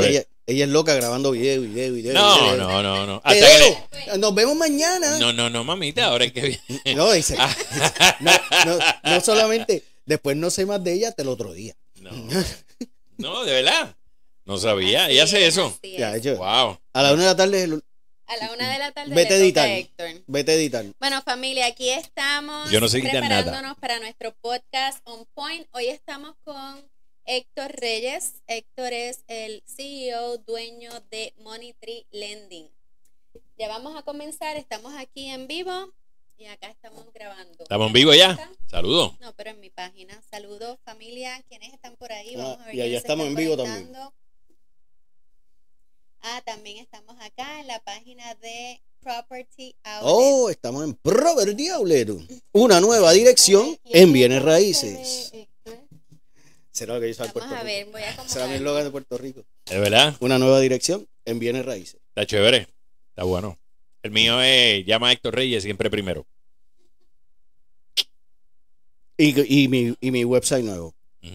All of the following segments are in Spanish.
ella, es loca grabando video, video, video. No, no, no, no. Hasta que Nos vemos mañana. No, no, no, mamita, ahora es que viene. No, dice. no, no, no, solamente, después no sé más de ella hasta el otro día. No, no de verdad. No sabía. ella hace eso. Ya, yo, wow. A la una de la tarde es el... A la una de la tarde. Vete a editar. Vete a editar. Bueno, familia, aquí estamos. Yo no sé preparándonos nada. para nuestro podcast On Point. Hoy estamos con Héctor Reyes. Héctor es el CEO, dueño de Tree Lending. Ya vamos a comenzar, estamos aquí en vivo y acá estamos grabando. ¿Estamos en vivo ya? Saludos. No, pero en mi página. Saludos, familia, quienes están por ahí. Ah, vamos a ver y allá estamos en vivo también. Ah, también estamos acá en la página de Property Outlet. Oh, estamos en Property Outlet. Una nueva dirección en bienes raíces. Eh, eh, Será lo que yo Puerto Será mi eslogan de Puerto Rico. ¿Es verdad? Una nueva dirección en bienes raíces. Está chévere. Está bueno. El mío es llama Héctor Reyes siempre primero. Y, mi, y mi website nuevo.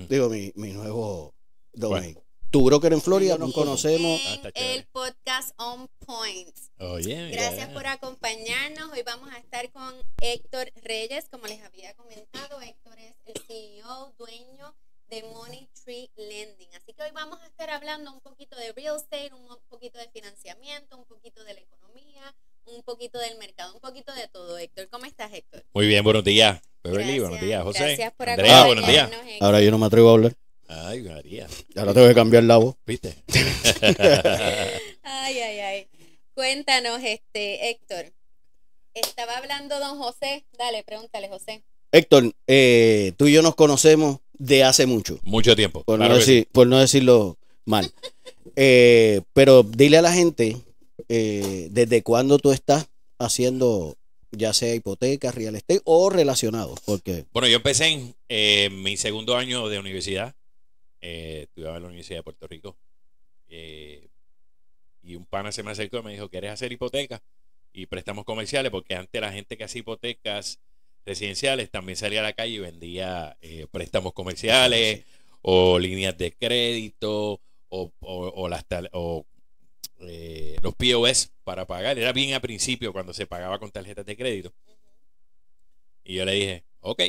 Digo, mi, nuevo domain. Tu broker en Florida, nos conocemos. Ah, el podcast On Point. Gracias por acompañarnos. Hoy vamos a estar con Héctor Reyes. Como les había comentado, Héctor es el CEO, dueño de Money Tree Lending. Así que hoy vamos a estar hablando un poquito de real estate, un poquito de financiamiento, un poquito de la economía, un poquito del mercado, un poquito de todo. Héctor, ¿cómo estás, Héctor? Muy bien, buenos días. Beverly, buenos días, José. Gracias por Andrea, buenos días. Este ahora yo no me atrevo a hablar. Ay, María. Ahora tengo que cambiar la voz, ¿viste? ay, ay, ay. Cuéntanos, este, Héctor. Estaba hablando don José. Dale, pregúntale, José. Héctor, eh, tú y yo nos conocemos de hace mucho. Mucho tiempo. Por, no, por no decirlo mal. Eh, pero dile a la gente eh, desde cuándo tú estás haciendo ya sea hipotecas, real estate o relacionado, Porque... Bueno, yo empecé en eh, mi segundo año de universidad. estudiaba en la Universidad de Puerto Rico. y un pana se me acercó y me dijo, ¿quieres hacer hipotecas? Y préstamos comerciales, porque antes la gente que hace hipotecas residenciales, también salía a la calle y vendía eh, préstamos comerciales o líneas de crédito o, o eh, los POS para pagar. Era bien a principio cuando se pagaba con tarjetas de crédito. Y yo le dije, ok.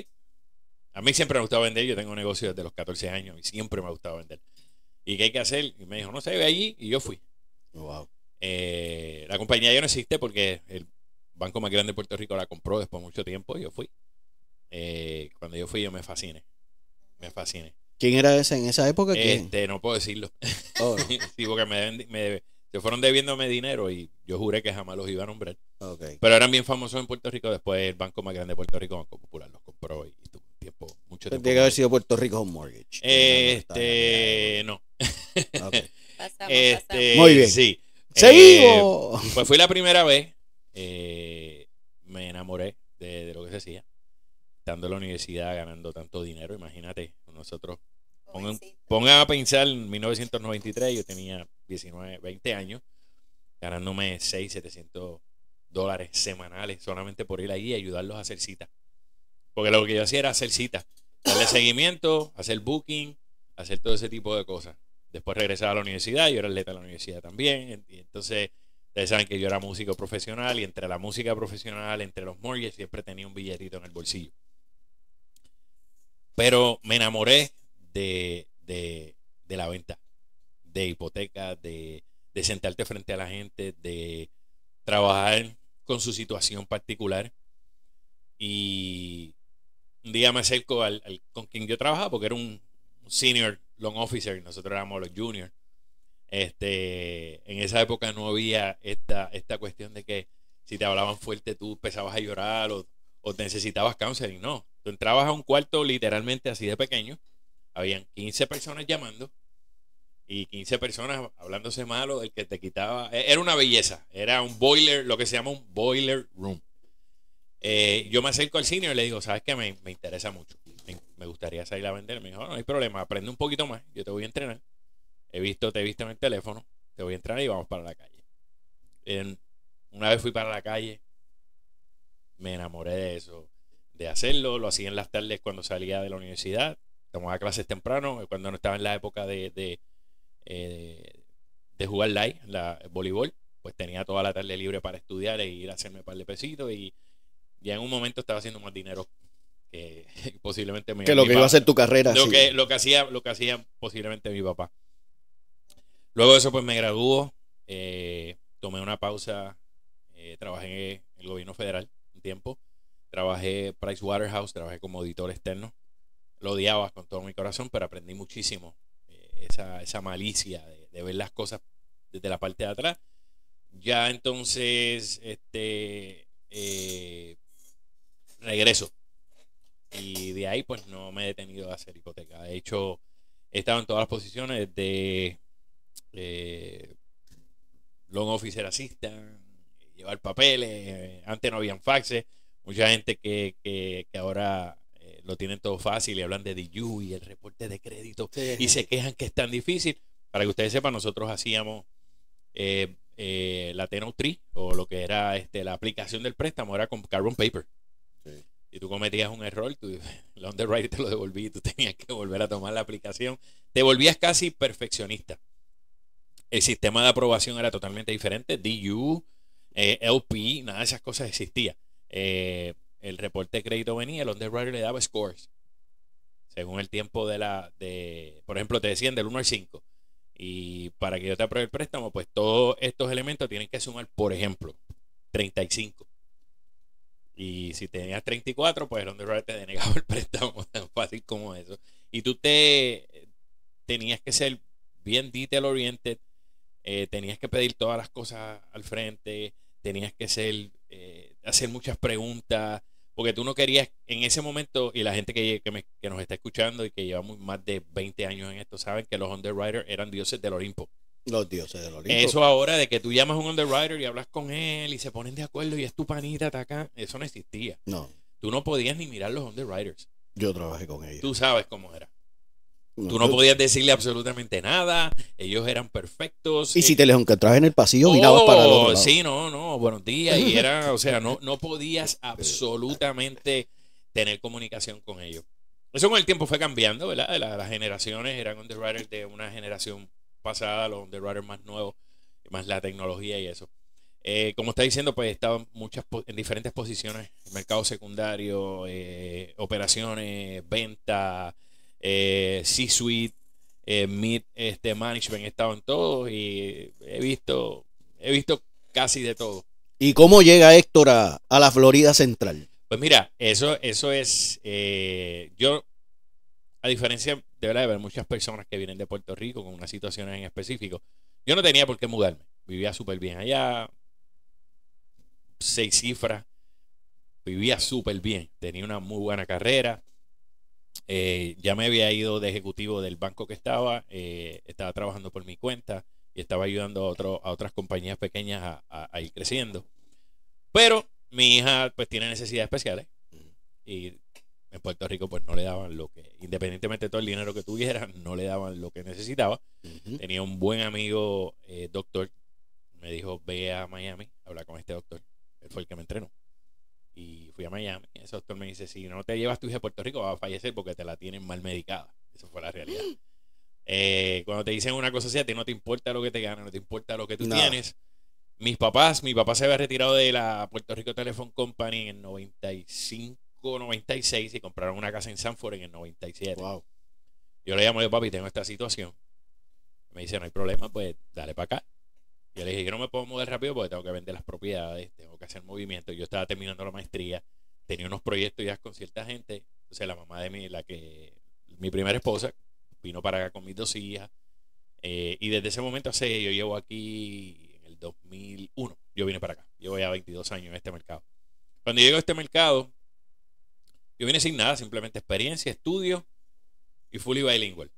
A mí siempre me ha gustado vender, yo tengo un negocio desde los 14 años y siempre me ha gustado vender. ¿Y qué hay que hacer? Y me dijo, no sé, ve allí y yo fui. Eh, la compañía ya no existe porque el, banco más grande de Puerto Rico la compró después de mucho tiempo y yo fui. Eh, cuando yo fui yo me fasciné. Me fasciné. ¿Quién era ese en esa época? Este, no puedo decirlo. Oh, sí, porque me, se fueron debiéndome dinero y yo juré que jamás los iba a nombrar. Pero eran bien famosos en Puerto Rico. Después el banco más grande de Puerto Rico, Banco Popular, los compró y, tuvo tiempo, mucho pues tiempo. Tiene que haber sido Puerto Rico Home Mortgage. Este, no. Este, Muy bien. Sí. Seguimos. Eh, pues fui la primera vez. Eh, me enamoré de, lo que se hacía. Estando en la universidad ganando tanto dinero, imagínate, nosotros. Pongan, a pensar en 1993, yo tenía 19, 20 años, ganándome 6, 700 dólares semanales solamente por ir ahí y ayudarlos a hacer citas. Porque lo que yo hacía era hacer citas, darle seguimiento, hacer booking, hacer todo ese tipo de cosas. Después regresaba a la universidad, yo era atleta de la universidad también. Y entonces Ustedes saben que yo era músico profesional y entre la música profesional, entre los mortgages, siempre tenía un billetito en el bolsillo. Pero me enamoré de, de, la venta, de hipotecas, de, de sentarte frente a la gente, de trabajar con su situación particular. Y un día me acerco al, con quien yo trabajaba, porque era un senior long officer, Y nosotros éramos los juniors. Este, en esa época no había esta, esta cuestión de que si te hablaban fuerte tú empezabas a llorar o, necesitabas counseling. No, tú entrabas a un cuarto literalmente así de pequeño. Habían 15 personas llamando y 15 personas hablándose malo, el que te quitaba. E, era una belleza, era un boiler, lo que se llama un boiler room. Eh, yo me acerco al senior y le digo, ¿sabes que Me, me interesa mucho. Me, gustaría salir a vender. Me dijo, no hay problema, aprende un poquito más, yo te voy a entrenar. He visto, te he visto en el teléfono, te voy a entrar y vamos para la calle. una vez fui para la calle, me enamoré de eso, de hacerlo. Lo hacía en las tardes cuando salía de la universidad, tomaba clases temprano, eh, cuando no estaba en la época de, de, eh, jugar live, la, eh, voleibol, pues tenía toda la tarde libre para estudiar e ir a hacerme un par de pesitos y ya en un momento estaba haciendo más dinero que posiblemente mi, que lo que iba a hacer tu carrera lo que lo que hacía lo que hacía posiblemente mi papá Luego de eso, pues me graduó, eh, tomé una pausa, eh, trabajé en el gobierno federal un tiempo, trabajé Price Waterhouse, trabajé como auditor externo. Lo odiaba con todo mi corazón, pero aprendí muchísimo eh, esa, esa, malicia de, ver las cosas desde la parte de atrás. Ya entonces, este, regreso. Y de ahí, pues no me he detenido a hacer hipoteca. De hecho, he estado en todas las posiciones de eh, loan officer assistant, llevar papeles, eh, antes no habían faxes, mucha gente que, ahora eh, lo tienen todo fácil y hablan de DU y el reporte de crédito y se quejan que es tan difícil. Para que ustedes sepan, nosotros hacíamos la eh, eh, la o lo que era este, la aplicación del préstamo, era con carbon paper. Y tú cometías un error, tú, el underwriter te lo devolví, tú tenías que volver a tomar la aplicación. Te volvías casi perfeccionista. El sistema de aprobación era totalmente diferente. DU, eh, LP, nada de esas cosas existía. Eh, el reporte de crédito venía, el underwriter le daba scores. Según el tiempo de la. De, por ejemplo, te decían del 1 al 5. Y para que yo te apruebe el préstamo, pues todos estos elementos tienen que sumar, por ejemplo, 35. Y si tenías 34, pues el underwriter te denegaba el préstamo, tan fácil como eso. Y tú te tenías que ser bien detail oriented, eh, tenías que pedir todas las cosas al frente, tenías que ser, eh, hacer muchas preguntas, porque tú no querías en ese momento, y la gente que, nos está escuchando y que llevamos más de 20 años en esto, saben que los underwriters eran dioses del Olimpo. Los dioses del Olimpo. Eso ahora de que tú llamas a un underwriter y hablas con él y se ponen de acuerdo y es tu panita acá, eso no existía. No. Tú no podías ni mirar los underwriters. Yo trabajé con ellos. Tú sabes cómo era. Tú no podías decirle absolutamente nada. Ellos eran perfectos. Y si eh, te les encontrabas en el pasillo, para los oh, Sí, no, no, buenos días. Y era, o sea, no, no podías absolutamente tener comunicación con ellos. Eso con el tiempo fue cambiando, ¿verdad? las generaciones eran underwriters de una generación pasada, los underwriters más nuevos, más la tecnología y eso. Eh, como está diciendo, pues estaban muchas en diferentes posiciones: mercado secundario, eh, operaciones, venta eh, C-Suite, eh, Mid este, Management, he estado en todo y he visto, he visto casi de todo. ¿Y cómo llega Héctor a, la Florida Central? Pues mira, eso, eso es, eh, yo, a diferencia de verdad de ver muchas personas que vienen de Puerto Rico con una situación en específico, yo no tenía por qué mudarme, vivía súper bien allá, seis cifras, vivía súper bien, tenía una muy buena carrera, eh, ya me había ido de ejecutivo del banco que estaba, eh, estaba trabajando por mi cuenta y estaba ayudando a, otro, a otras compañías pequeñas a, ir creciendo. Pero mi hija pues tiene necesidades especiales y en Puerto Rico pues no le daban lo que, independientemente de todo el dinero que tuviera, no le daban lo que necesitaba. Tenía un buen amigo, eh, doctor, me dijo, ve a Miami, habla con este doctor, él fue el que me entrenó y fui a Miami. el doctor me dice, si no te llevas tu hija a Puerto Rico, va a fallecer porque te la tienen mal medicada. Esa fue la realidad. Eh, cuando te dicen una cosa así, a ti no te importa lo que te ganas, no te importa lo que tú tienes. Mis papás, mi papá se había retirado de la Puerto Rico Telephone Company en el 95, 96 y compraron una casa en Sanford en el 97. Yo le llamo yo, papi, tengo esta situación. Me dice, no hay problema, pues dale para acá. Yo le dije, yo no me puedo mover rápido porque tengo que vender las propiedades, tengo que hacer movimiento. Yo estaba terminando la maestría, tenía unos proyectos ya con cierta gente. o sea la mamá de mí, la que, mi primera esposa, vino para acá con mis dos hijas. Eh, y desde ese momento hace, yo llevo aquí en el 2001, yo vine para acá. Llevo ya 22 años en este mercado. Cuando llego a este mercado, yo vine sin nada, simplemente experiencia, estudio y fully bilingual.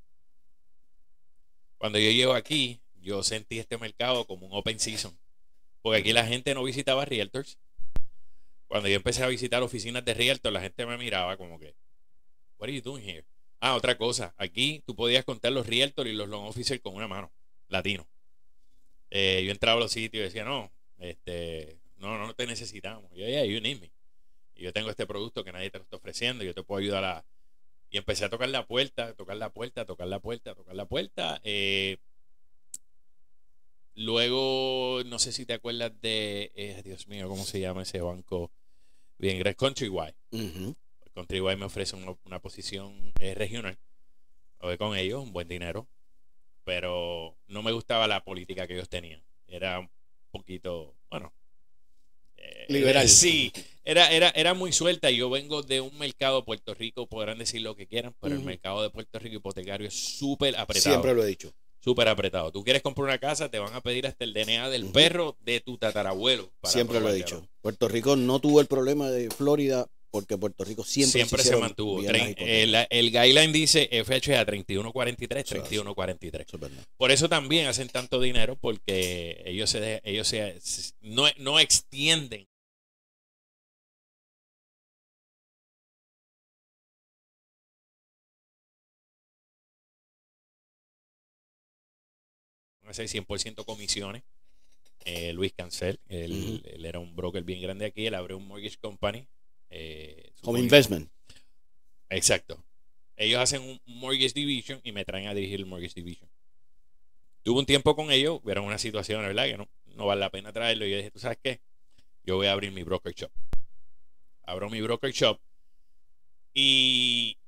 Cuando yo llego aquí, yo sentí este mercado como un open season. Porque aquí la gente no visitaba realtors. Cuando yo empecé a visitar oficinas de realtors, la gente me miraba como que, what are you doing here? Ah, otra cosa. Aquí tú podías contar los realtors y los long officers con una mano, latino. Eh, yo entraba a los sitios y decía, no, este, no, no te necesitamos. Yo, you need yo tengo este producto que nadie te lo está ofreciendo, yo te puedo ayudar a... Y empecé a tocar la puerta, tocar la puerta, tocar la puerta, tocar la puerta. Eh, Luego, no sé si te acuerdas de, eh, Dios mío, ¿cómo se llama ese banco? Bien, Countrywide. Countrywide me ofrece una, posición eh, regional. con ellos, un buen dinero. Pero no me gustaba la política que ellos tenían. Era un poquito, bueno. Eh, Liberal. sí, era, era, era muy suelta. Yo vengo de un mercado de Puerto Rico, podrán decir lo que quieran, pero el mercado de Puerto Rico hipotecario es súper apretado. Siempre lo he dicho súper apretado. Tú quieres comprar una casa, te van a pedir hasta el DNA del perro de tu tatarabuelo. siempre lo he dicho. Puerto Rico no tuvo el problema de Florida porque Puerto Rico siempre, siempre se, mantuvo. el, guideline dice FHA 3143, 3143. Por eso también hacen tanto dinero porque ellos se, ellos se, no, no extienden 100% comisiones. Eh, Luis Cancel, él, era un broker bien grande aquí, él abrió un mortgage company. Eh, Como investment. Exacto. Ellos hacen un mortgage division y me traen a dirigir el mortgage division. Tuve un tiempo con ellos, vieron una situación, ¿verdad? Que no, no vale la pena traerlo. Y yo dije, ¿tú sabes qué? Yo voy a abrir mi broker shop. Abro mi broker shop y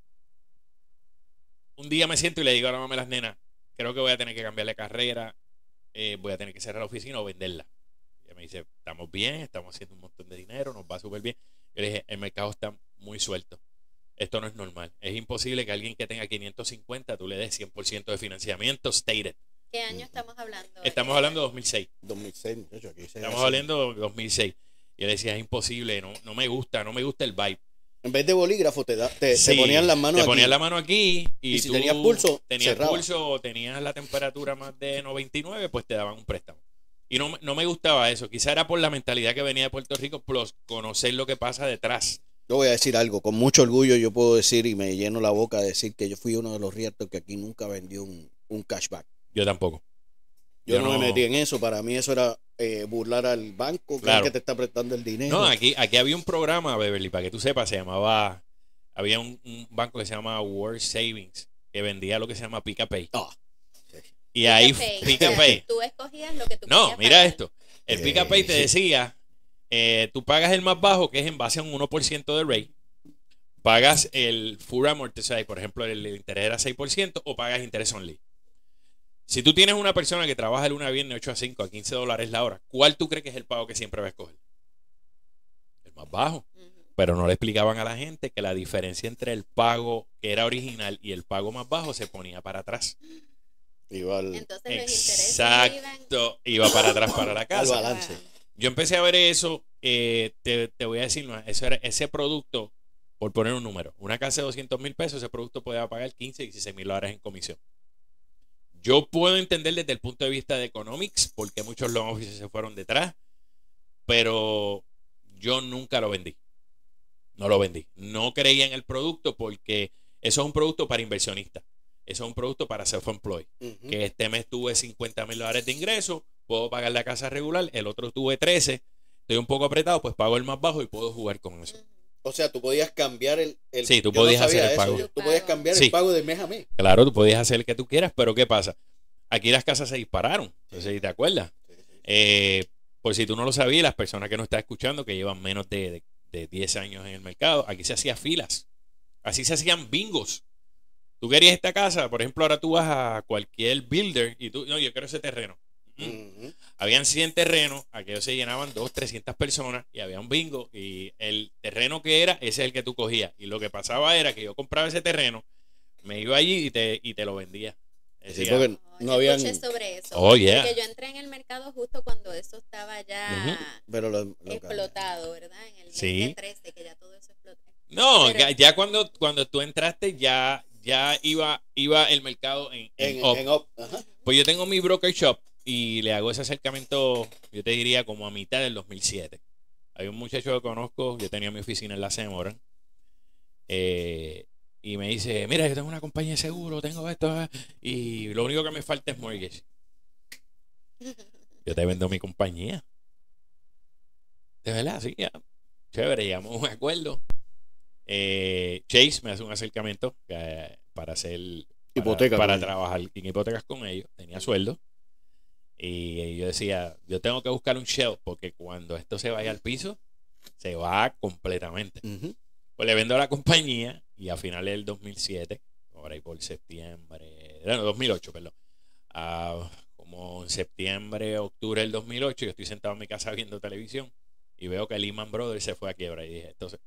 un día me siento y le digo a la mamá las nenas, creo que voy a tener que cambiar la carrera, eh, voy a tener que cerrar la oficina o venderla. ella me dice, estamos bien, estamos haciendo un montón de dinero, nos va súper bien. Yo le dije, el mercado está muy suelto. Esto no es normal. Es imposible que alguien que tenga 550 tú le des 100% de financiamiento stated. ¿Qué año estamos hablando? Estamos hablando de 2006. 2006, Estamos hablando de 2006. Y le decía, es imposible, no, no me gusta, no me gusta el vibe. En vez de bolígrafo, te, te, ponían las manos ponían la mano aquí y, si tenías pulso, tenías pulso o tenías la temperatura más de 99, pues te daban un préstamo. Y no, no me gustaba eso. Quizá era por la mentalidad que venía de Puerto Rico, plus conocer lo que pasa detrás. Yo voy a decir algo, con mucho orgullo yo puedo decir y me lleno la boca de decir que yo fui uno de los riertos que aquí nunca vendió un cashback. Yo tampoco. Yo, no, me metí en eso, para mí eso era eh, burlar al banco que, te está prestando el dinero. No, aquí, aquí había un programa, Beverly, para que tú sepas, se llamaba, había un, banco que se llama World Savings, que vendía lo que se llama Picapay Pay. Ah. Y ahí Picapay Tú escogías No, mira esto. El Picapay eh, Pay te decía, eh, tú pagas el más bajo, que es en base a un 1% de rate. Pagas el full Amortization, por ejemplo, el interés era 6%, o pagas interés only. Si tú tienes una persona que trabaja el lunes a viernes 8 a 5 a 15 dólares la hora, ¿cuál tú crees que es el pago que siempre va a escoger? El más bajo. Pero no le explicaban a la gente que la diferencia entre el pago que era original y el pago más bajo se ponía para atrás. Iba al... Exacto. Iba para atrás para la casa. balance. Yo empecé a ver eso. Eh, te, voy a decir, más. eso era, ese producto, por poner un número, una casa de 200 mil pesos, ese producto podía pagar 15, 16 mil dólares en comisión. Yo puedo entender desde el punto de vista de economics, porque muchos long offices se fueron detrás, pero yo nunca lo vendí. No lo vendí. No creía en el producto porque eso es un producto para inversionistas. Eso es un producto para self-employed. Que este mes tuve 50 mil dólares de ingresos, puedo pagar la casa regular, el otro tuve 13, estoy un poco apretado, pues pago el más bajo y puedo jugar con eso. O sea, tú podías cambiar el, Sí, tú podías hacer el pago. tú podías cambiar el pago de mes a mes. Claro, tú podías hacer el que tú quieras, pero ¿qué pasa? Aquí las casas se dispararon, entonces te acuerdas. Eh, por pues si tú no lo sabías, las personas que nos están escuchando, que llevan menos de, de, de 10 años en el mercado, aquí se hacían filas. Así se hacían bingos. Tú querías esta casa, por ejemplo, ahora tú vas a cualquier builder y tú, no, yo quiero ese terreno. Habían 100 terrenos, aquellos se llenaban 200, 300 personas y había un bingo. Y el terreno que era, ese es el que tú cogías. Y lo que pasaba era que yo compraba ese terreno, me iba allí y te, y te lo vendía. porque no, había habían... sobre eso. Oh, Porque yo entré en el mercado justo cuando eso estaba ya explotado, ¿verdad? En el sí. que ya todo eso explotó. No, ya, cuando, cuando tú entraste ya, ya iba, iba el mercado en, en, en up. Pues yo tengo mi broker shop y le hago ese acercamiento, yo te diría como a mitad del 2007. Hay un muchacho que conozco, yo tenía mi oficina en la Semora eh, y me dice, mira, yo tengo una compañía de seguro, tengo esto, eh", y lo único que me falta es mortgage. Yo te vendo mi compañía. De verdad, sí, ya. Chévere, llegamos a un acuerdo. Eh, Chase me hace un acercamiento para hacer... Hipoteca. para trabajar en hipotecas con ellos. Tenía sueldo. Y yo decía, yo tengo que buscar un shell, porque cuando esto se vaya al piso, se va completamente. Pues le vendo a la compañía y a finales del 2007, ahora y por septiembre, Bueno, 2008, perdón, ah, como en septiembre, octubre del 2008, yo estoy sentado en mi casa viendo televisión y veo que el Lehman Brothers se fue a quiebra y dije, entonces,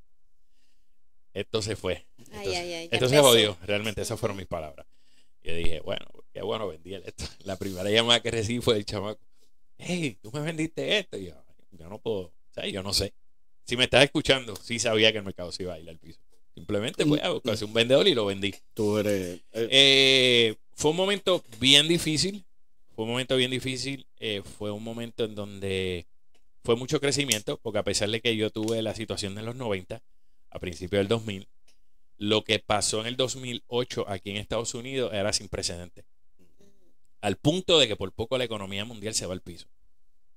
esto se fue. Entonces, ay, esto jodió, realmente esas fueron mis palabras. Yo dije, bueno, Qué bueno, vendí el esto. La primera llamada que recibí fue del chamaco. Hey, tú me vendiste esto. yo, no puedo, o sea, yo no sé. Si me estás escuchando, sí sabía que el mercado se iba a ir al piso. Simplemente fui a buscarse un vendedor y lo vendí. Tú eh, eh, fue un momento bien difícil. Fue un momento bien difícil. Eh, fue un momento en donde fue mucho crecimiento, porque a pesar de que yo tuve la situación de los 90, a principios del 2000, lo que pasó en el 2008 aquí en Estados Unidos era sin precedentes al punto de que por poco la economía mundial se va al piso.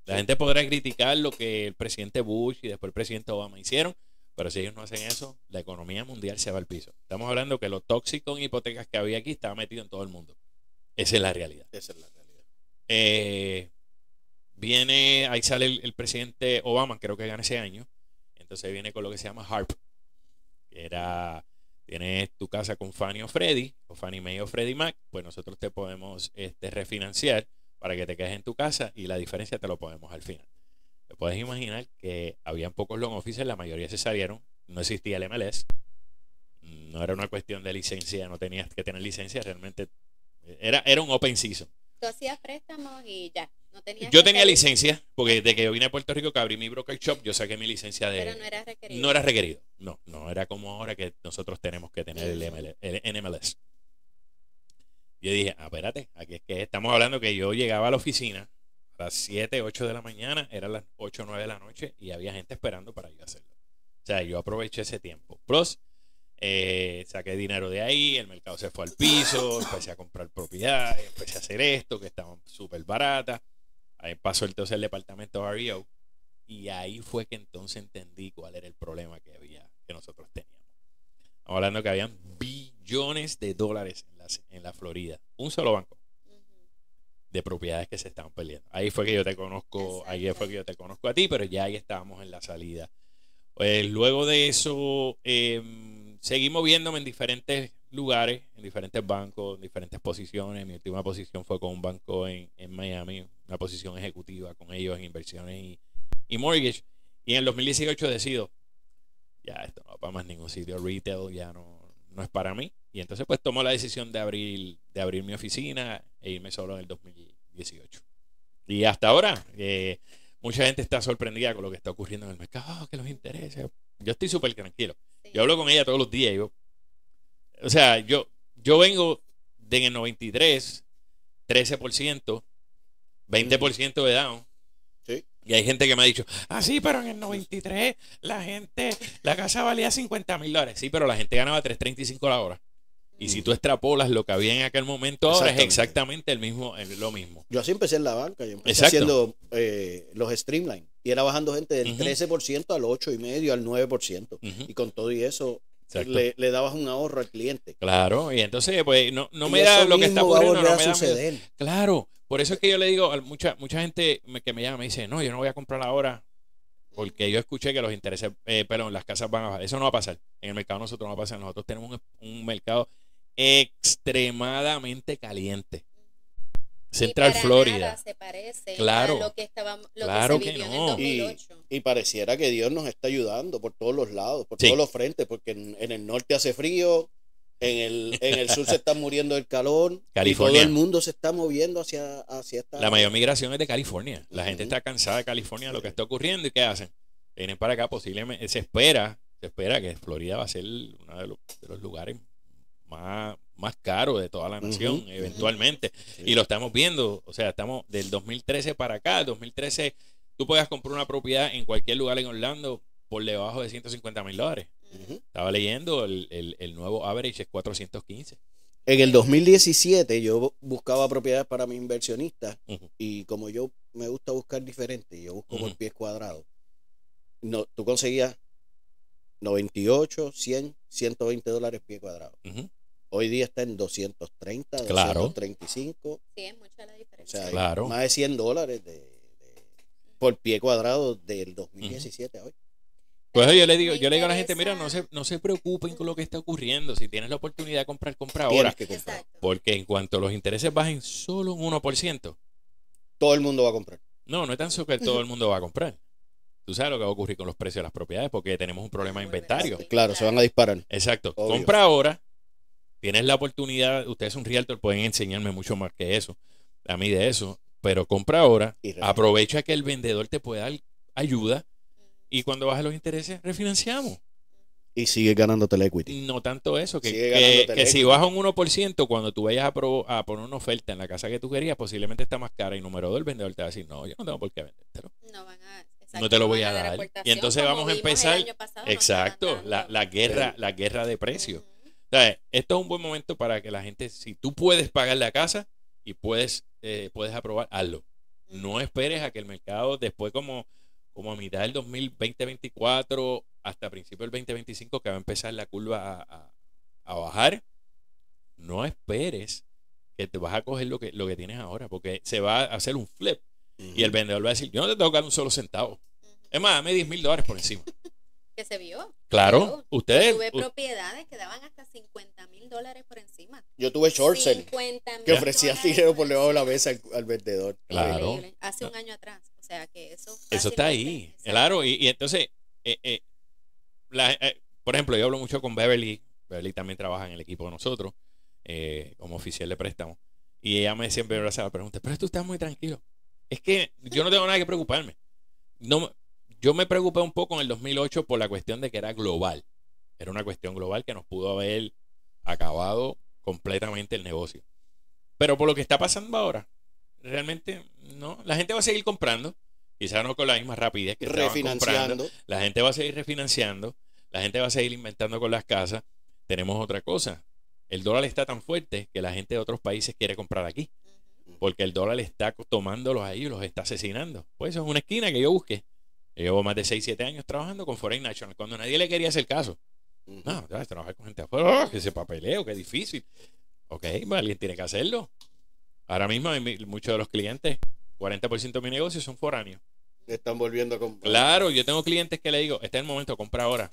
La gente podrá criticar lo que el presidente Bush y después el presidente Obama hicieron, pero si ellos no hacen eso, la economía mundial se va al piso. Estamos hablando que lo tóxico en hipotecas que había aquí estaba metido en todo el mundo. Esa es la realidad. Esa es la realidad. Eh, viene, ahí sale el, presidente Obama, creo que gana ese año. Entonces viene con lo que se llama HARP, que era tienes tu casa con Fanny o Freddy, o Fannie Mae o Freddy Mac, pues nosotros te podemos este, refinanciar para que te quedes en tu casa y la diferencia te lo podemos al final. Te puedes imaginar que habían pocos long offices, la mayoría se salieron, no existía el MLS, no era una cuestión de licencia, no tenías que tener licencia, realmente era, era un open season. Tú préstamos y ya yo tenía licencia, porque desde que yo vine a Puerto Rico, que abrí mi broker shop, yo saqué mi licencia de... Pero no era requerido. No era requerido. No, no era como ahora que nosotros tenemos que tener el, NMLS. Yo dije, ah, espérate, aquí es que estamos hablando que yo llegaba a la oficina a las 7, 8 de la mañana, eran las 8, 9 de la noche y había gente esperando para ir a hacerlo. O sea, yo aproveché ese tiempo. Plus, eh, saqué dinero de ahí, el mercado se fue al piso, empecé a comprar propiedades, empecé a hacer esto, que estaban súper baratas. Ahí pasó entonces el departamento REO y ahí fue que entonces entendí cuál era el problema que había, que nosotros teníamos. Estamos hablando que habían billones de dólares en la, Florida, un solo banco de propiedades que se estaban perdiendo. Ahí fue que yo te conozco, ahí fue que yo te conozco a ti, pero ya ahí estábamos en la salida. Pues, luego de eso, em, seguimos viéndome en diferentes lugares, en diferentes bancos, en diferentes posiciones. Mi última posición fue con un banco en, Miami, una posición ejecutiva con ellos en inversiones y, mortgage. Y en el 2018 decido, ya esto no va para más ningún sitio, retail ya no, no es para mí. Y entonces pues tomo la decisión de abrir, de abrir mi oficina e irme solo en el 2018. Y hasta ahora, eh, mucha gente está sorprendida con lo que está ocurriendo en el mercado, ah, que los intereses. Yo estoy súper tranquilo. Yo hablo con ella todos los días y o sea, yo, yo vengo de en el 93, 13%, 20% de down. Y hay gente que me ha dicho, ah, sí, pero en el 93 la gente, la casa valía 50 mil dólares. Sí, pero la gente ganaba 3.35 la hora. Y si mm. tú extrapolas lo que había en aquel momento, ahora es exactamente el mismo, lo mismo. Yo así empecé en la banca, yo haciendo eh, los streamline y era bajando gente del 13 al 13% al 8,5%, al 9%. Y con todo y eso, le, dabas un ahorro al cliente. Claro, y entonces, pues, no, no me da lo que está ocurriendo. No me da Claro, por eso es que yo le digo a mucha, mucha gente que me llama, me dice, no, yo no voy a comprar ahora porque yo escuché que los intereses, eh, perdón, las casas van a bajar. Eso no va a pasar. En el mercado nosotros no va a pasar. Nosotros tenemos un, un mercado extremadamente caliente. Central Florida. se parece claro, lo que, claro que, no. Y, pareciera que Dios nos está ayudando por todos los lados, por todos los frentes, porque en, el norte hace frío, en el, en el sur se está muriendo el calor, California. y todo el mundo se está moviendo hacia, hacia esta... La mayor migración es de California. La gente está cansada de California, de lo que está ocurriendo y qué hacen. Vienen para acá, posiblemente, se espera, se espera que Florida va a ser uno de los, de los lugares más más caro de toda la nación, eventualmente. Y lo estamos viendo, o sea, estamos del 2013 para acá, 2013, tú podías comprar una propiedad en cualquier lugar en Orlando por debajo de 150 mil dólares. Estaba leyendo, el, nuevo average es 415. En el 2017 yo buscaba propiedades para mi inversionista. y como yo me gusta buscar diferente, yo busco por pies cuadrados. No, tú conseguías 98, 100, 120 dólares pie cuadrado. Hoy día está en 230, 235. Sí, es mucha la diferencia. Más de 100 dólares por pie cuadrado del 2017 a hoy. Pues yo le digo, yo le digo a la gente, mira, no se, no se preocupen con lo que está ocurriendo. Si tienes la oportunidad de comprar, compra ahora. Porque en cuanto los intereses bajen solo un 1%, todo el mundo va a comprar. No, no es tan solo que todo el mundo va a comprar. Tú sabes lo que va a ocurrir con los precios de las propiedades porque tenemos un problema de inventario. Claro, se van a disparar. Exacto. Compra ahora, Tienes la oportunidad, ustedes son realtor, pueden enseñarme mucho más que eso, a mí de eso, pero compra ahora, aprovecha que el vendedor te pueda dar ayuda y cuando bajen los intereses, refinanciamos. Y sigue ganándote la equity. No tanto eso, que, si baja un 1%, cuando tú vayas a, a, poner una oferta en la casa que tú querías, posiblemente está más cara. Y número dos, el vendedor te va a decir, no, yo no tengo por qué vendértelo. No, te lo voy a, dar. Y entonces vamos a empezar. exacto, la, la, guerra, la guerra de precios. Esto es un buen momento para que la gente, si tú puedes pagar la casa y puedes, eh, puedes aprobar, hazlo. No esperes a que el mercado después como, como a mitad del 2020-2024 hasta principio del 2025 que va a empezar la curva a, a, a, bajar, no esperes que te vas a coger lo que, lo que tienes ahora porque se va a hacer un flip y el vendedor va a decir, yo no te tengo que dar un solo centavo. Es más, dame 10 mil dólares por encima que se vio. Claro, ustedes. Tuve propiedades que daban hasta 50 mil dólares por encima. Yo tuve short Que ofrecía dinero por debajo la mesa al, vendedor. Claro. Hace un año atrás. O sea que eso. Eso está ahí. Claro, y, entonces, eh, eh, eh, por ejemplo, yo hablo mucho con Beverly. Beverly también trabaja en el equipo de nosotros eh, como oficial de préstamo. Y ella me siempre me hace la pregunta: Pero tú estás muy tranquilo. Es que yo no tengo nada que preocuparme. No, yo me preocupé un poco en el 2008 por la cuestión de que era global. Era una cuestión global que nos pudo haber acabado completamente el negocio. Pero por lo que está pasando ahora, realmente no. La gente va a seguir comprando, quizás no con la misma rapidez que refinanciando. La gente va a seguir refinanciando, la gente va a seguir inventando con las casas. Tenemos otra cosa. El dólar está tan fuerte que la gente de otros países quiere comprar aquí. Porque el dólar está tomándolos ahí y los está asesinando. Pues eso es una esquina que yo busqué. Llevo más de 6, 7 años trabajando con Foreign National, cuando nadie le quería hacer caso. No, trabajar con gente afuera, que oh, papeleo, qué difícil. Ok, pues, alguien tiene que hacerlo. Ahora mismo muchos de los clientes, 40% de mi negocio son foráneos. Están volviendo a comprar. Claro, yo tengo clientes que le digo, este es el momento, compra ahora.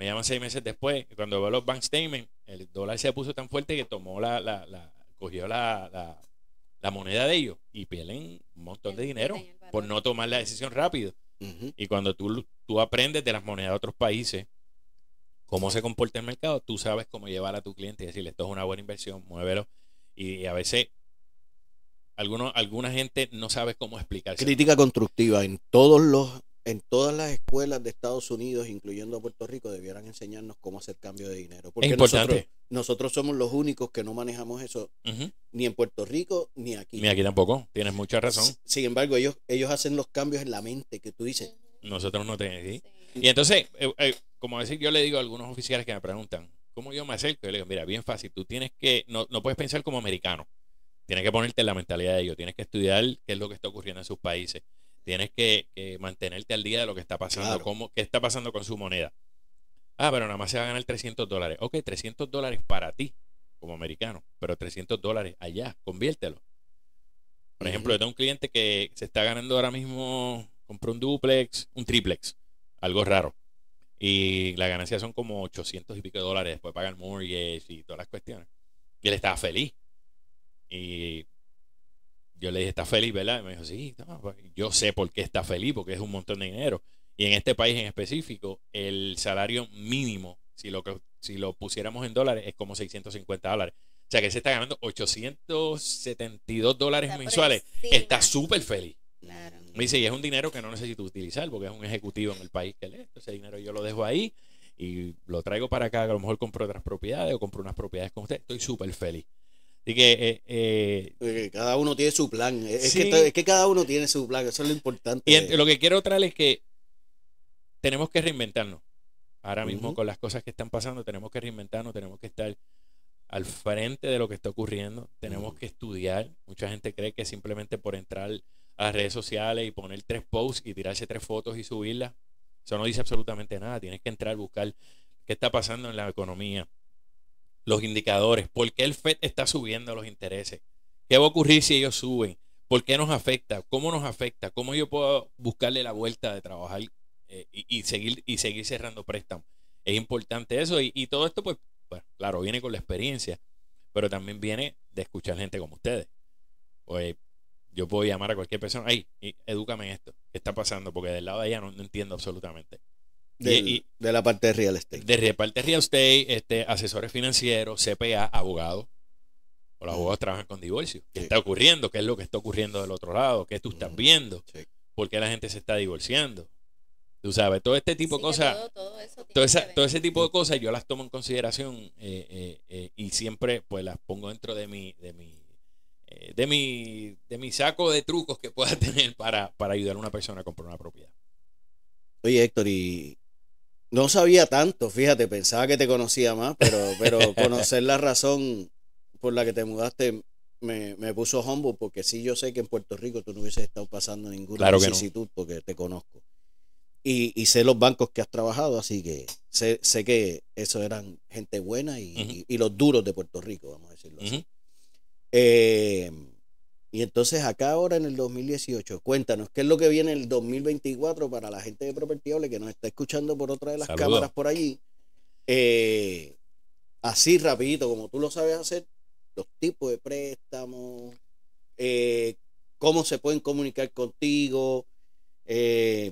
Me llaman seis meses después, cuando veo los bank statements, el dólar se puso tan fuerte que tomó la, la cogió la la moneda de ellos y pierden un montón de dinero por no tomar la decisión rápido. Y cuando tú, tú aprendes de las monedas de otros países, cómo se comporta el mercado, tú sabes cómo llevar a tu cliente y decirle, esto es una buena inversión, muévelo. Y a veces algunos alguna gente no sabe cómo explicar. Crítica constructiva en todos los en todas las escuelas de Estados Unidos, incluyendo a Puerto Rico, debieran enseñarnos cómo hacer cambio de dinero. Porque es importante. Nosotros, somos los únicos que no manejamos eso, ni en Puerto Rico, ni aquí. Ni aquí tampoco, tienes mucha razón. Sin embargo, ellos, ellos hacen los cambios en la mente que tú dices. Nosotros no tenemos. Y entonces, eh, eh, como decir, yo le digo a algunos oficiales que me preguntan, ¿cómo yo me acerco? Yo le digo, mira, bien fácil, tú tienes que, no, no puedes pensar como americano, tienes que ponerte en la mentalidad de ellos, tienes que estudiar qué es lo que está ocurriendo en sus países Tienes que, mantenerte al día de lo que está pasando, cómo, qué está pasando con su moneda. Ah, pero nada más se va a ganar 300 dólares. Ok, 300 dólares para ti como americano, pero 300 dólares allá, conviértelo. Por ejemplo, yo tengo un cliente que se está ganando ahora mismo, compró un duplex, un triplex, algo raro. Y la ganancia son como 800 y pico dólares, después pagan mortgage y todas las cuestiones. Y él estaba feliz. Y yo le dije, ¿está feliz, verdad? Y me dijo, sí, pues, yo sé por qué está feliz, porque es un montón de dinero. Y en este país en específico, el salario mínimo, si lo, si lo pusiéramos en dólares, es como 650 dólares. O sea que se está ganando 872 dólares mensuales. Está súper feliz. Me dice, y es un dinero que no necesito utilizar porque es un ejecutivo en el país que le Ese dinero yo lo dejo ahí y lo traigo para acá. A lo mejor compro otras propiedades o compro unas propiedades con usted. Estoy súper feliz. Así eh, eh, que, cada uno tiene su plan. Es, que, cada uno tiene su plan, eso es lo importante. Y lo que quiero traer es que tenemos que reinventarnos. Ahora mismo con las cosas que están pasando, tenemos que reinventarnos, tenemos que estar al frente de lo que está ocurriendo, tenemos que estudiar. Mucha gente cree que simplemente por entrar a redes sociales y poner tres posts y tirarse tres fotos y subirlas, eso no dice absolutamente nada. Tienes que entrar, buscar qué está pasando en la economía, los indicadores, por qué el FED está subiendo los intereses, qué va a ocurrir si ellos suben, por qué nos afecta, cómo nos afecta, cómo yo puedo buscarle la vuelta de trabajar eh, y, seguir, y seguir cerrando préstamos. Es importante eso y, todo esto, pues, bueno, pues, claro, viene con la experiencia, pero también viene de escuchar gente como ustedes. Pues yo puedo llamar a cualquier persona, ay, edúcame en esto, ¿qué está pasando? Porque del lado de allá no entiendo absolutamente de la parte de real estate. De la parte de real estate, este, asesores financieros, CPA, abogados. O los abogados trabajan con divorcio. ¿Qué está ocurriendo? ¿Qué es lo que está ocurriendo del otro lado? ¿Qué tú estás viendo? porque ¿Por qué la gente se está divorciando? Tú sabes, todo este tipo de cosas, todo, todo, ese tipo de cosas yo las tomo en consideración eh, eh, eh, y siempre pues las pongo dentro de mi, de mi, de mi, de mi saco de trucos que pueda tener para, para ayudar a una persona a comprar una propiedad. Oye Héctor, y no sabía tanto, fíjate, pensaba que te conocía más, pero, pero conocer la razón por la que te mudaste me, puso humble, porque sí, yo sé que en Puerto Rico tú no hubieses estado pasando ninguna claro porque te conozco. Y, y, sé los bancos que has trabajado, así que sé, que eso eran gente buena y, los duros de Puerto Rico, vamos a decirlo así. Eh, y entonces acá ahora en el 2018, cuéntanos, ¿qué es lo que viene el 2024 para la gente de Propertiable que nos está escuchando por otra de las cámaras por allí? Eh, así rapidito, como tú lo sabes hacer, los tipos de préstamos, eh, cómo se pueden comunicar contigo. Eh,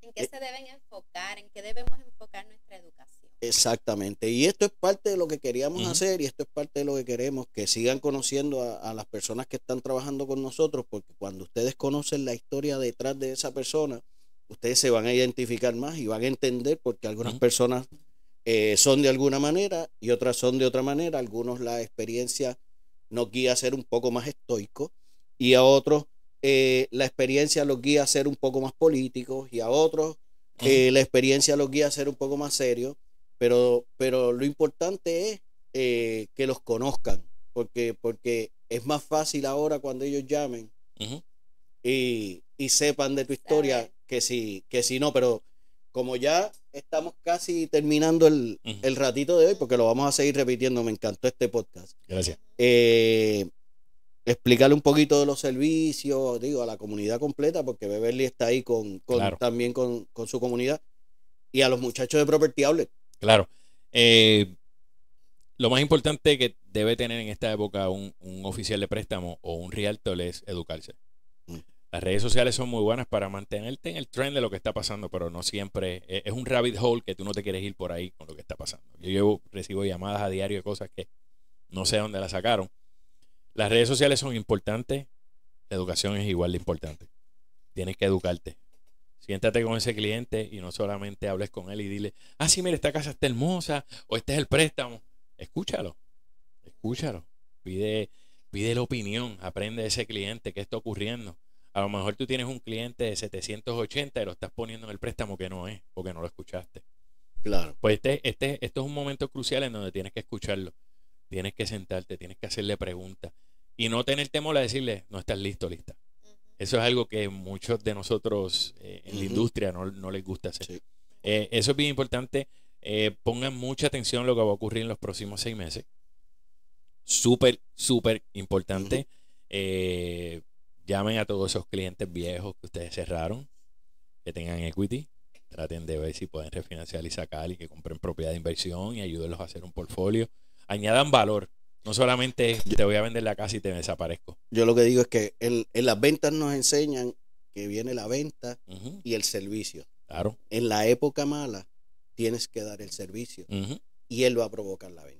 ¿En qué se deben enfocar? ¿En qué debemos enfocar nuestra educación? Exactamente. Y esto es parte de lo que queríamos hacer y esto es parte de lo que queremos, que sigan conociendo a, las personas que están trabajando con nosotros, porque cuando ustedes conocen la historia detrás de esa persona, ustedes se van a identificar más y van a entender porque algunas personas eh, son de alguna manera y otras son de otra manera. Algunos la experiencia nos guía a ser un poco más estoico y a otros eh, la experiencia los guía a ser un poco más políticos y a otros eh, la experiencia los guía a ser un poco más serios pero, pero lo importante es eh, que los conozcan, porque, porque es más fácil ahora cuando ellos llamen y, sepan de tu historia que si, que si no, pero como ya estamos casi terminando el, ratito de hoy, porque lo vamos a seguir repitiendo, me encantó este podcast. Gracias. Eh, explicarle un poquito de los servicios, digo, a la comunidad completa, porque Beverly está ahí con, también con, su comunidad, y a los muchachos de Property Outlet, Claro. Eh, lo más importante que debe tener en esta época un, oficial de préstamo o un realtor es educarse. Mm. Las redes sociales son muy buenas para mantenerte en el trend de lo que está pasando, pero no siempre e, es, un rabbit hole que tú no te quieres ir por ahí con lo que está pasando. Yo recibo llamadas a diario de cosas que no sé dónde las sacaron. Las redes sociales son importantes, la educación es igual de importante. Tienes que educarte. Siéntate con ese cliente y no solamente hables con él y dile, ah, sí, mira, esta casa está hermosa o este es el préstamo. Escúchalo, escúchalo. Pide, pide la opinión, aprende de ese cliente qué está ocurriendo. A lo mejor tú tienes un cliente de 780 y lo estás poniendo en el préstamo que no es, porque no lo escuchaste. Claro. Pues este, este, esto es un momento crucial en donde tienes que escucharlo. Tienes que sentarte, tienes que hacerle preguntas. Y no tener temor a decirle, no estás listo, lista. Eso es algo que muchos de nosotros eh, en la industria no, les gusta hacer. Eh, eso es bien importante. Eh, pongan mucha atención a lo que va a ocurrir en los próximos seis meses. Súper, súper importante. llamen a todos esos clientes viejos que ustedes cerraron, que tengan equity. Traten de ver si pueden refinanciar y sacar y que compren propiedad de inversión y ayúdenlos a hacer un portfolio. Añadan valor no solamente te voy a vender la casa y te desaparezco. Yo lo que digo es que en, las ventas nos enseñan que viene la venta y el servicio. Claro. En la época mala tienes que dar el servicio y él va a provocar la venta.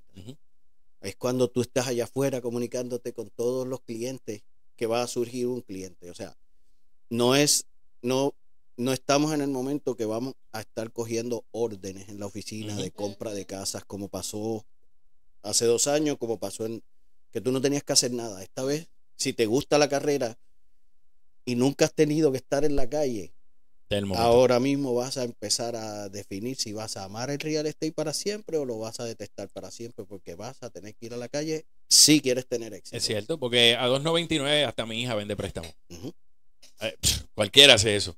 Es cuando tú estás allá afuera comunicándote con todos los clientes que va a surgir un cliente. O sea, no es, no, no estamos en el momento que vamos a estar cogiendo órdenes en la oficina de compra de casas como pasó hace dos años, como pasó en que tú no tenías que hacer nada. Esta vez, si te gusta la carrera y nunca has tenido que estar en la calle, este ahora mismo vas a empezar a definir si vas a amar el real estate para siempre o lo vas a detestar para siempre, porque vas a tener que ir a la calle si quieres tener éxito. Es cierto, porque a 2.99 hasta mi hija vende préstamo. Eh, cualquiera hace eso.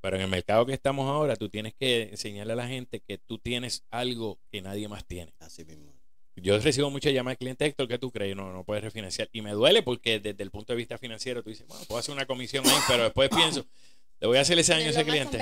Pero en el mercado que estamos ahora, tú tienes que enseñarle a la gente que tú tienes algo que nadie más tiene. Así mismo. Yo recibo muchas llamadas de clientes, Héctor, que tú crees? No, no puedes refinanciar. Y me duele porque desde el punto de vista financiero tú dices, bueno, puedo hacer una comisión ahí, pero después pienso, le voy a hacer ese año a ese cliente.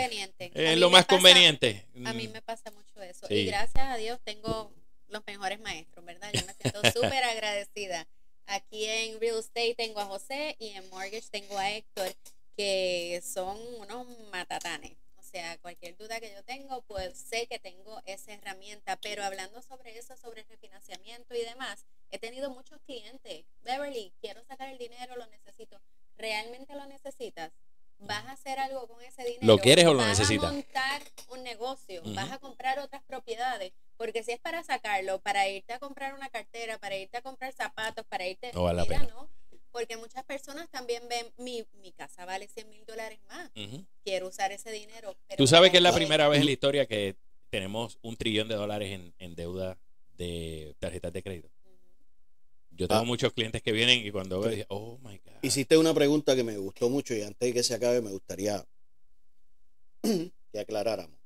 Es lo más conveniente. A mí mm. me pasa mucho eso. Y gracias a Dios tengo los mejores maestros, ¿verdad? Yo me siento súper agradecida. Aquí en Real Estate tengo a José y en Mortgage tengo a Héctor, que son unos matatanes sea, cualquier duda que yo tengo, pues sé que tengo esa herramienta. Pero hablando sobre eso, sobre el refinanciamiento y demás, he tenido muchos clientes. Beverly, quiero sacar el dinero, lo necesito. ¿Realmente lo necesitas? ¿Vas a hacer algo con ese dinero? ¿Lo quieres o lo necesitas? Vas a montar un negocio, vas a comprar otras propiedades. Porque si es para sacarlo, para irte a comprar una cartera, para irte a comprar zapatos, para irte... No la pena. ¿no? porque muchas personas también ven, mi, casa vale 100 mil dólares más, quiero usar ese dinero. Tú sabes que es la primera vez en la historia que tenemos un trillón de dólares en, deuda de tarjetas de crédito. Yo tengo ah. muchos clientes que vienen y cuando veo, oh my God. Hiciste una pregunta que me gustó mucho y antes de que se acabe me gustaría que aclaráramos.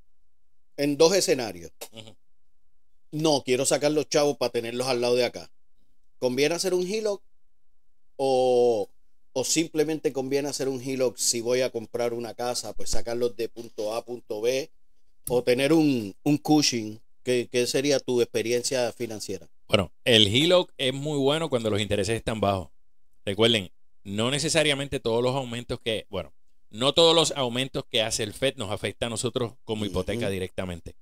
En dos escenarios. No, quiero sacar los chavos para tenerlos al lado de acá. ¿Conviene hacer un hilo. O, simplemente conviene hacer un HELOC si voy a comprar una casa, pues sacarlos de punto A a punto B. O tener un, un cushion. ¿Qué, sería tu experiencia financiera? Bueno, el HELOC es muy bueno cuando los intereses están bajos. Recuerden, no necesariamente todos los aumentos que, bueno, no todos los aumentos que hace el FED nos afecta a nosotros como hipoteca directamente.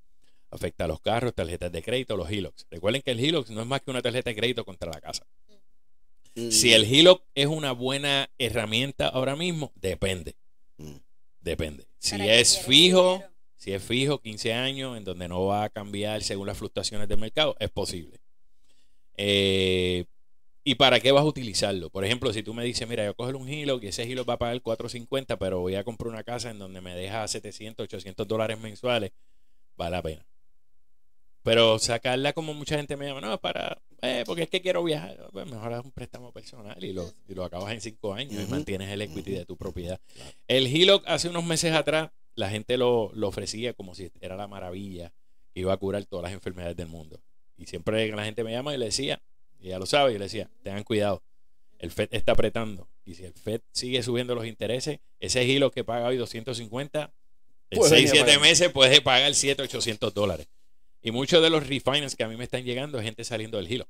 Afecta a los carros, tarjetas de crédito, los HELOCs. Recuerden que el HELOC no es más que una tarjeta de crédito contra la casa. Mm. Si el HELOC es una buena herramienta ahora mismo, depende. Mm. Depende. Si es fijo, si es fijo, 15 años, en donde no va a cambiar según las fluctuaciones del mercado, es posible. Eh, ¿Y para qué vas a utilizarlo? Por ejemplo, si tú me dices, mira, yo cojo un hilo y ese hilo va a pagar 4.50, pero voy a comprar una casa en donde me deja 700, 800 dólares mensuales, vale la pena. Pero sacarla como mucha gente me llama, no, para, eh, porque es que quiero viajar. Pues, mejor haz un préstamo personal y lo, acabas en cinco años y mantienes el equity de tu propiedad. El HELOC hace unos meses atrás, la gente lo, ofrecía como si era la maravilla iba a curar todas las enfermedades del mundo. Y siempre la gente me llama y le decía, ya lo sabe, y le decía, tengan cuidado, el FED está apretando. Y si el FED sigue subiendo los intereses, ese HELOC que paga hoy 250, en seis siete 7 meses puede pagar siete 800 dólares. Y muchos de los refiners que a mí me están llegando es gente saliendo del hilo,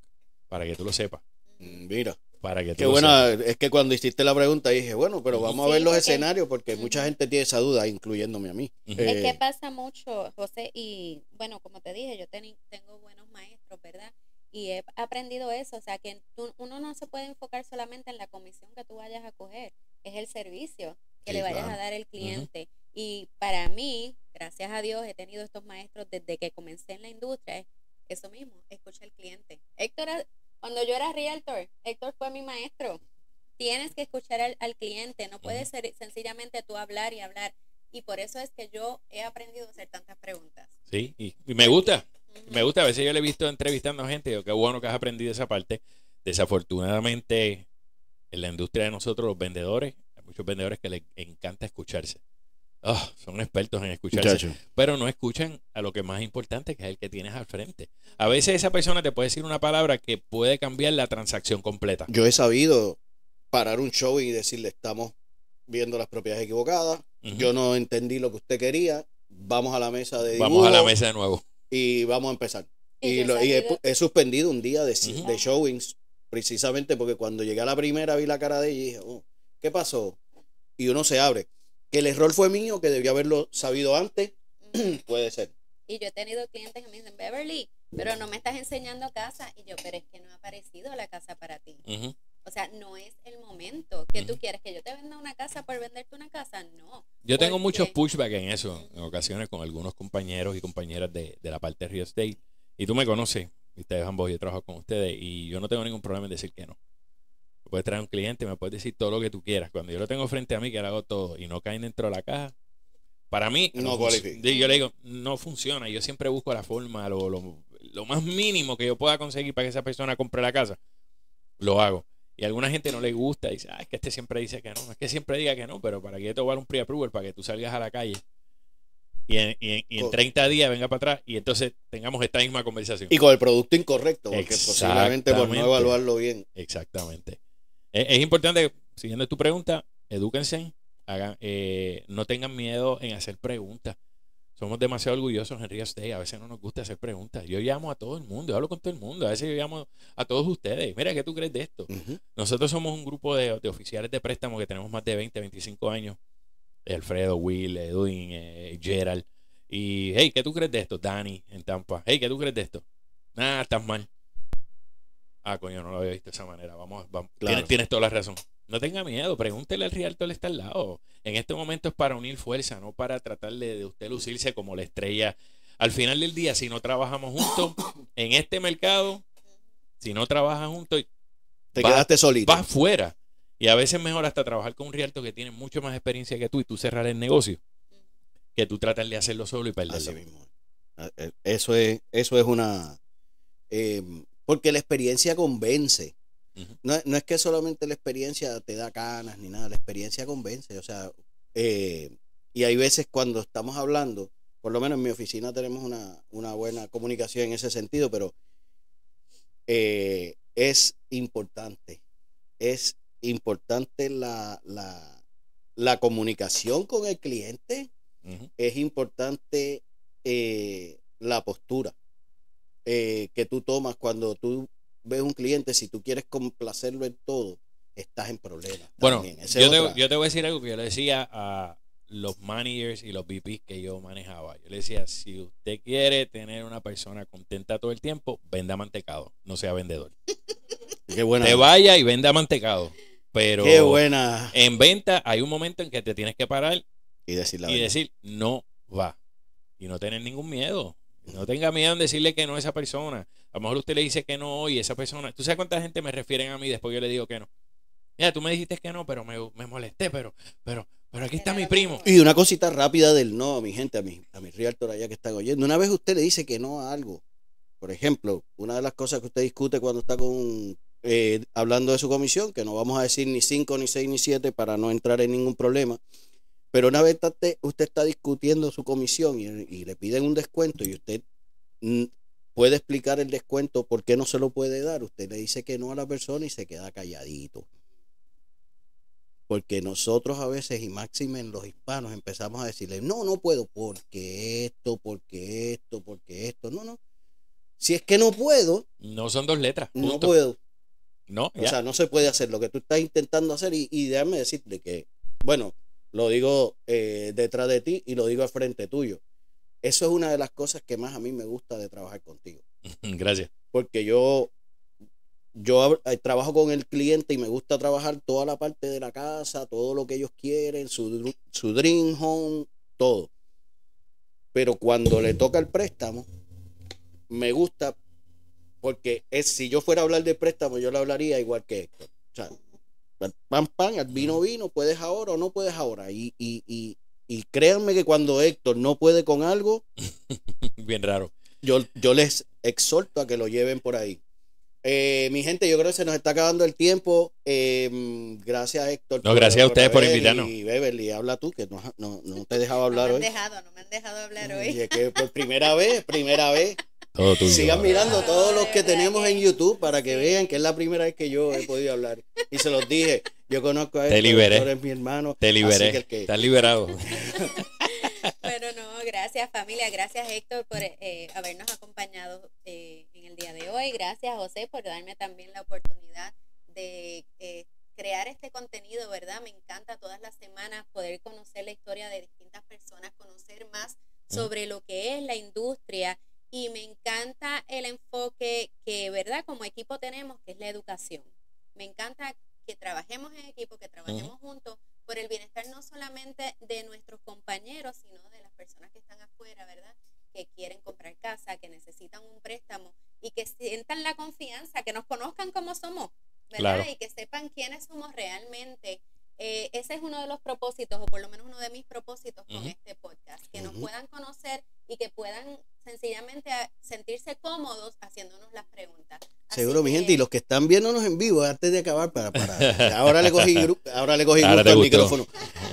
para que tú lo sepas. Mm, mira. Para que Qué bueno, es que cuando hiciste la pregunta dije, bueno, pero vamos a ver los escenarios porque mucha gente tiene esa duda, incluyéndome a mí. es que eh, pasa mucho, José, y bueno, como te dije, yo tengo buenos maestros, ¿verdad? Y he aprendido eso, o sea, que uno no se puede enfocar solamente en la comisión que tú vayas a coger, es el servicio que le vayas a dar al cliente. Y para mí, gracias a Dios, he tenido estos maestros desde que comencé en la industria. Eso mismo, escucha al cliente. Héctor, ah, cuando yo era realtor, Héctor fue mi maestro. Tienes que escuchar al, cliente, no puedes ser, sencillamente tú hablar y hablar. Y por eso es que yo he aprendido a hacer tantas preguntas. Sí, y, me gusta, me gusta. A veces yo le he visto entrevistando a gente, qué bueno que has aprendido esa parte. Desafortunadamente, en la industria de nosotros, los vendedores, muchos vendedores que les encanta escucharse. Ah, son expertos en escucharse, pero no escuchan a lo que más importante, que es el que tienes al frente. A veces esa persona te puede decir una palabra que puede cambiar la transacción completa. Yo he sabido parar un show y decirle, estamos viendo las propiedades equivocadas, yo no entendí lo que usted quería, vamos a la mesa de Vamos a la mesa de nuevo. Y vamos a empezar. Y, he, suspendido un día de, de showings, precisamente porque cuando llegué a la primera vi la cara de ella y dije, oh, ¿qué pasó? Y uno se abre. Que El error fue mío, que debía haberlo sabido antes, puede ser. Y yo he tenido clientes que me dicen, Beverly, pero no me estás enseñando casa. Y yo, pero es que no ha aparecido la casa para ti. O sea, no es el momento que tú quieres que yo te venda una casa por venderte una casa. No. Yo tengo muchos pushback en eso, en ocasiones con algunos compañeros y compañeras de, de la parte de real estate. Y tú me conoces, ustedes ambos, yo trabajo con ustedes y yo no tengo ningún problema en decir que no puedes traer un cliente, me puedes decir todo lo que tú quieras. Cuando yo lo tengo frente a mí, que lo hago todo y no caen dentro de la caja, para mí, no yo le digo, no funciona. Yo siempre busco la forma, lo, más mínimo que yo pueda conseguir para que esa persona compre la casa, lo hago. Y a alguna gente no le gusta, y dice, ah, es que este siempre dice que no, es que siempre diga que no, pero para que yo te voy a dar un pre-approval para que tú salgas a la calle y en, 30 días venga para atrás y entonces tengamos esta misma conversación. Y con el producto incorrecto, porque posiblemente por no evaluarlo bien. Exactamente. Es, importante, siguiendo tu pregunta, edúquense, hagan, eh, no tengan miedo en hacer preguntas. Somos demasiado orgullosos en Rio State. A veces no nos gusta hacer preguntas. Yo llamo a todo el mundo, hablo con todo el mundo. A veces yo llamo a todos ustedes. Mira, ¿qué tú crees de esto? Nosotros somos un grupo de, oficiales de préstamo que tenemos más de 20, 25 años. Alfredo, Will, Edwin, eh, Gerald. Y, hey, ¿qué tú crees de esto? Dani, en Tampa. Hey, ¿qué tú crees de esto? Nada, estás mal. Ah, coño, no lo había visto de esa manera. Vamos, Tienes, toda la razón. No tenga miedo, pregúntele al Rialto, él está al lado. En este momento es para unir fuerza, no para tratarle de, usted lucirse como la estrella. Al final del día, si no trabajamos juntos en este mercado, si no trabajas juntos, te vas, quedaste solito. Vas fuera. Y a veces mejor hasta trabajar con un Rialto que tiene mucho más experiencia que tú y tú cerrar el negocio que tú tratas de hacerlo solo y perderlo. Ah, eh, eso es, eso es una. Eh, porque la experiencia convence. no, es que solamente la experiencia te da ganas ni nada, la experiencia convence. O sea, eh, y hay veces cuando estamos hablando, por lo menos en mi oficina tenemos una, buena comunicación en ese sentido, pero eh, es importante, es importante la, comunicación con el cliente, es importante eh, la postura. Eh, que tú tomas cuando tú ves un cliente, si tú quieres complacerlo en todo, estás en problemas. Bueno, yo te, voy a decir algo que yo le decía a los managers y los VPs que yo manejaba. Yo le decía, si usted quiere tener una persona contenta todo el tiempo, venda mantecado, no sea vendedor. que Te vaya y venda mantecado. Pero en venta hay un momento en que te tienes que parar y decir no va. Y no tener ningún miedo. No tenga miedo en decirle que no a esa persona. A lo mejor usted le dice que no hoy, esa persona. ¿Tú sabes cuánta gente me refieren a mí después yo le digo que no? Mira, tú me dijiste que no, pero me, molesté, pero, pero, pero aquí está mi primo. Y una cosita rápida del no a mi gente, a mi, a mi realtor allá que están oyendo. Una vez usted le dice que no a algo, por ejemplo, una de las cosas que usted discute cuando está con eh, hablando de su comisión, que no vamos a decir ni cinco ni seis ni siete para no entrar en ningún problema, pero una vez usted está discutiendo su comisión y, le piden un descuento y usted mm, puede explicar el descuento, por qué no se lo puede dar, usted le dice que no a la persona y se queda calladito. Porque nosotros a veces, y máximo en los hispanos, empezamos a decirle, no, no puedo, porque esto, porque esto, porque esto. No, no. Si es que no puedo. No son dos letras. No puedo. No. O sea, no se puede hacer lo que tú estás intentando hacer. Y, y déjame decirte que, bueno, lo digo eh, detrás de ti y lo digo al frente tuyo. Eso es una de las cosas que más a mí me gusta de trabajar contigo. Gracias. Porque yo, yo eh, trabajo con el cliente y me gusta trabajar toda la parte de la casa, todo lo que ellos quieren, su, su dream home, todo. Pero cuando le toca el préstamo, me gusta porque es, si yo fuera a hablar de préstamo, yo le hablaría igual que esto. O sea, pues, pan, pan, al vino, vino, puedes ahora o no puedes ahora. Y, y, y, y créanme que cuando Héctor no puede con algo, bien raro. Yo, yo les exhorto a que lo lleven por ahí. Eh, mi gente, yo creo que se nos está acabando el tiempo. Em, gracias, Héctor. No, gracias a ustedes por invitarnos. Y Beverly, habla tú, que no, no, no te he dejado hablar hoy. Dejado, no me han dejado hablar hoy. que por primera vez, primera vez. Sigan mirando todos los que tenemos en YouTube para que vean que es la primera vez que yo he podido hablar. Y se los dije, yo conozco a él, Te este liberé. mi hermano. Te liberé. liberado. bueno, no, gracias familia, gracias Héctor por eh, habernos acompañado eh, en el día de hoy. Gracias José por darme también la oportunidad de eh, crear este contenido, ¿verdad? Me encanta todas las semanas poder conocer la historia de distintas personas, conocer más mm. sobre lo que es la industria y me encanta el enfoque que, ¿verdad? Como equipo tenemos, que es la educación. Me encanta que trabajemos en equipo, que trabajemos juntos por el bienestar no solamente de nuestros compañeros, sino de las personas que están afuera, ¿verdad? Que quieren comprar casa, que necesitan un préstamo y que sientan la confianza, que nos conozcan como somos, ¿verdad? Y que sepan quiénes somos realmente eh, ese es uno de los propósitos, o por lo menos uno de mis propósitos con este podcast, que nos puedan conocer y que puedan sencillamente ah, sentirse cómodos haciéndonos las preguntas. Seguro, mi gente, y los que están viéndonos en vivo, antes de acabar, para, para ahora le cogí, ahora le cogí micrófono.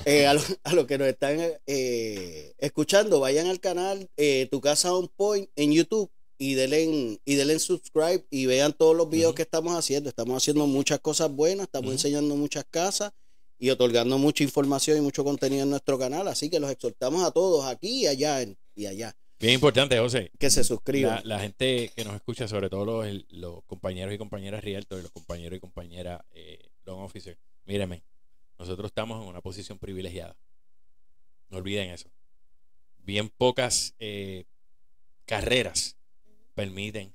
Eh, a, los que nos están eh, escuchando, vayan al canal Tu Casa On Point en YouTube y denle, y subscribe y vean todos los videos que estamos haciendo. Estamos haciendo muchas cosas buenas, estamos enseñando muchas casas y otorgando mucha información y mucho contenido en nuestro canal. Así que los exhortamos a todos aquí y allá y allá. Bien importante, José. Que se suscriban. La, gente que nos escucha, sobre todo los, los compañeros y compañeras Rialto y los compañeros y compañeras Long eh, Officer, míreme, nosotros estamos en una posición privilegiada. No olviden eso. Bien pocas eh, carreras permiten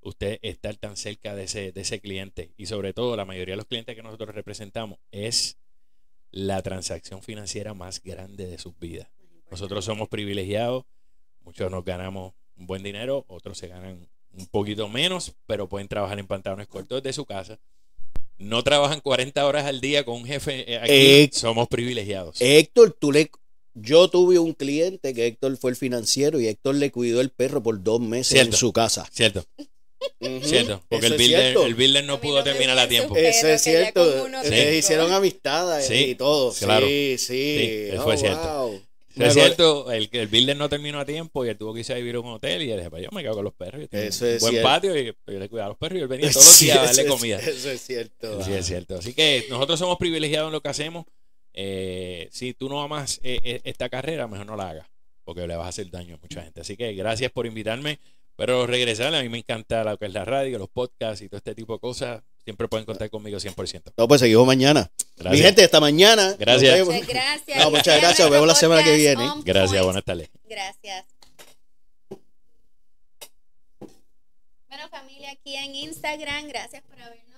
usted estar tan cerca de ese, de ese cliente. Y sobre todo, la mayoría de los clientes que nosotros representamos es la transacción financiera más grande de sus vidas. Nosotros somos privilegiados, muchos nos ganamos un buen dinero, otros se ganan un poquito menos, pero pueden trabajar en pantalones cortos de su casa. No trabajan 40 horas al día con un jefe eh, aquí. Eh, somos privilegiados. Héctor, tú le, yo tuve un cliente que Héctor fue el financiero y Héctor le cuidó el perro por dos meses en su casa. Cierto. ¿Cierto? Porque el builder, el builder, no pudo terminar a tiempo. Eso es cierto. se hicieron amistades y todo. Claro. Sí, sí. Eso oh, fue cierto. es cierto, el, el builder no terminó a tiempo y él tuvo que irse a vivir a un hotel y él dijo pues yo me quedo con los perros. buen patio y yo le cuidaba a los perros y él venía todos los días a darle comida. Eso es cierto. Sí, es cierto. Así que nosotros somos privilegiados en lo que hacemos. Eh, si tú no amas eh, eh, esta carrera, mejor no la hagas porque le vas a hacer daño a mucha gente. Así que gracias por invitarme. Pero regresar, a mí me encanta lo que es la radio, los podcasts y todo este tipo de cosas. Siempre pueden contar conmigo 100%. No, pues seguimos mañana. Mi gente, hasta mañana. Gracias. Muchas gracias. muchas gracias. Nos vemos la semana que viene. Gracias, buenas tardes. Gracias. Bueno, familia, aquí en Instagram, gracias por habernos.